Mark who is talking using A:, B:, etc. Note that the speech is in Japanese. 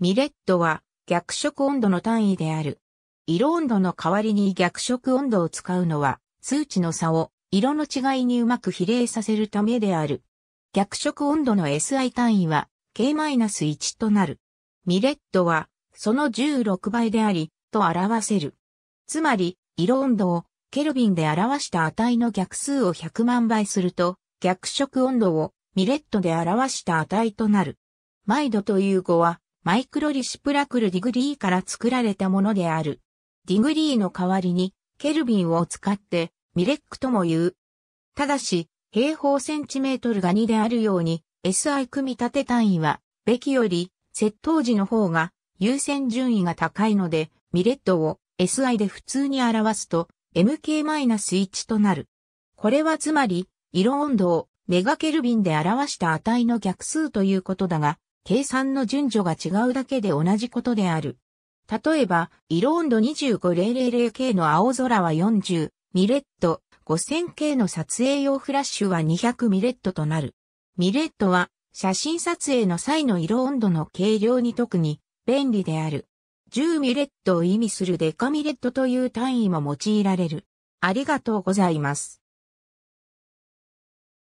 A: ミレットは逆色温度の単位である。色温度の代わりに逆色温度を使うのは、数値の差を色の違いにうまく比例させるためである。逆色温度の SI 単位は K-1 となる。ミレットはその16倍であり、と表せる。つまり、色温度をケルビンで表した値の逆数を100万倍すると、逆色温度をミレットで表した値となる。イドという語は、マイクロリシプラクルディグリーから作られたものである。ディグリーの代わりにケルビンを使ってミレックとも言う。ただし、平方センチメートルが2であるように SI 組み立て単位は、べきより、接頭時の方が優先順位が高いので、ミレットを SI で普通に表すと MK-1 となる。これはつまり、色温度をメガケルビンで表した値の逆数ということだが、計算の順序が違うだけで同じことである。例えば、色温度 25000K の青空は40ミレット、5000K の撮影用フラッシュは200ミレットとなる。ミレットは写真撮影の際の色温度の計量に特に便利である。10ミレットを意味するデカミレットという単位も用いられる。ありがとうございます。